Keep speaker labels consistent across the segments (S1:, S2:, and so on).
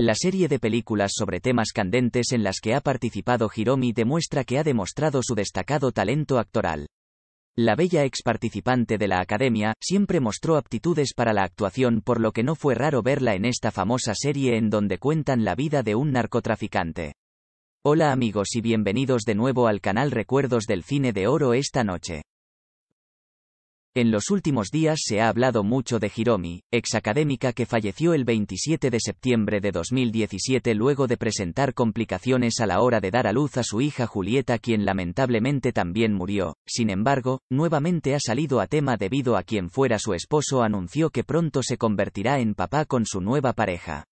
S1: La serie de películas sobre temas candentes en las que ha participado Hiromi demuestra que ha demostrado su destacado talento actoral. La bella ex participante de la academia siempre mostró aptitudes para la actuación, por lo que no fue raro verla en esta famosa serie en donde cuentan la vida de un narcotraficante. Hola amigos y bienvenidos de nuevo al canal Recuerdos del Cine de Oro esta noche. En los últimos días se ha hablado mucho de Hiromi, exacadémica que falleció el 27 de septiembre de 2017 luego de presentar complicaciones a la hora de dar a luz a su hija Julieta quien lamentablemente también murió. Sin embargo, nuevamente ha salido a tema debido a quien fuera su esposo anunció que pronto se convertirá en papá con su nueva pareja.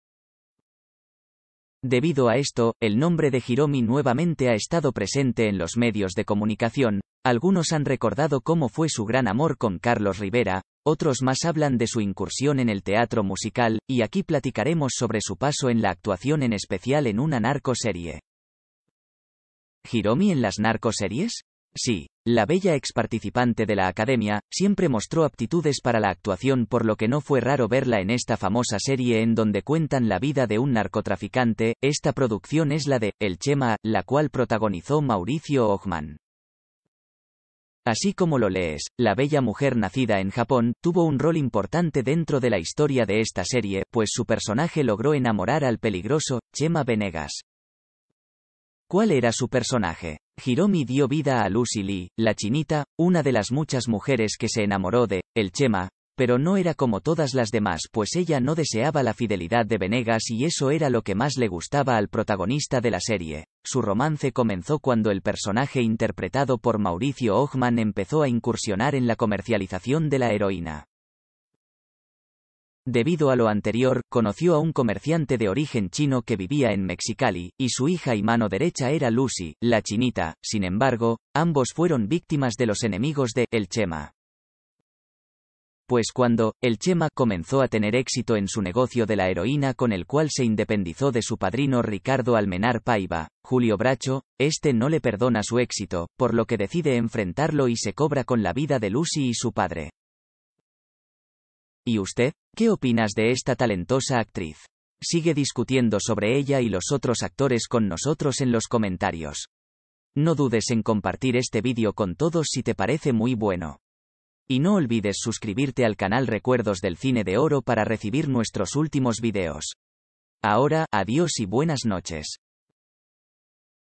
S1: Debido a esto, el nombre de Hiromi nuevamente ha estado presente en los medios de comunicación, algunos han recordado cómo fue su gran amor con Carlos Rivera, otros más hablan de su incursión en el teatro musical, y aquí platicaremos sobre su paso en la actuación en especial en una narcoserie. ¿Hiromi en las narcoseries? Sí, la bella ex participante de la academia, siempre mostró aptitudes para la actuación por lo que no fue raro verla en esta famosa serie en donde cuentan la vida de un narcotraficante, esta producción es la de El Chema, la cual protagonizó Mauricio Ogman. Así como lo lees, la bella mujer nacida en Japón tuvo un rol importante dentro de la historia de esta serie, pues su personaje logró enamorar al peligroso, Chema Venegas. ¿Cuál era su personaje? Hiromi dio vida a Lucy Lee, la chinita, una de las muchas mujeres que se enamoró de, el Chema, pero no era como todas las demás, pues ella no deseaba la fidelidad de Venegas y eso era lo que más le gustaba al protagonista de la serie. Su romance comenzó cuando el personaje interpretado por Mauricio Ogman empezó a incursionar en la comercialización de la heroína. Debido a lo anterior, conoció a un comerciante de origen chino que vivía en Mexicali, y su hija y mano derecha era Lucy, la chinita, sin embargo, ambos fueron víctimas de los enemigos de El Chema pues cuando, el Chema comenzó a tener éxito en su negocio de la heroína con el cual se independizó de su padrino Ricardo Almenar Paiva, Julio Bracho, este no le perdona su éxito, por lo que decide enfrentarlo y se cobra con la vida de Lucy y su padre. ¿Y usted? ¿Qué opinas de esta talentosa actriz? Sigue discutiendo sobre ella y los otros actores con nosotros en los comentarios. No dudes en compartir este vídeo con todos si te parece muy bueno. Y no olvides suscribirte al canal Recuerdos del Cine de Oro para recibir nuestros últimos videos. Ahora, adiós y buenas noches.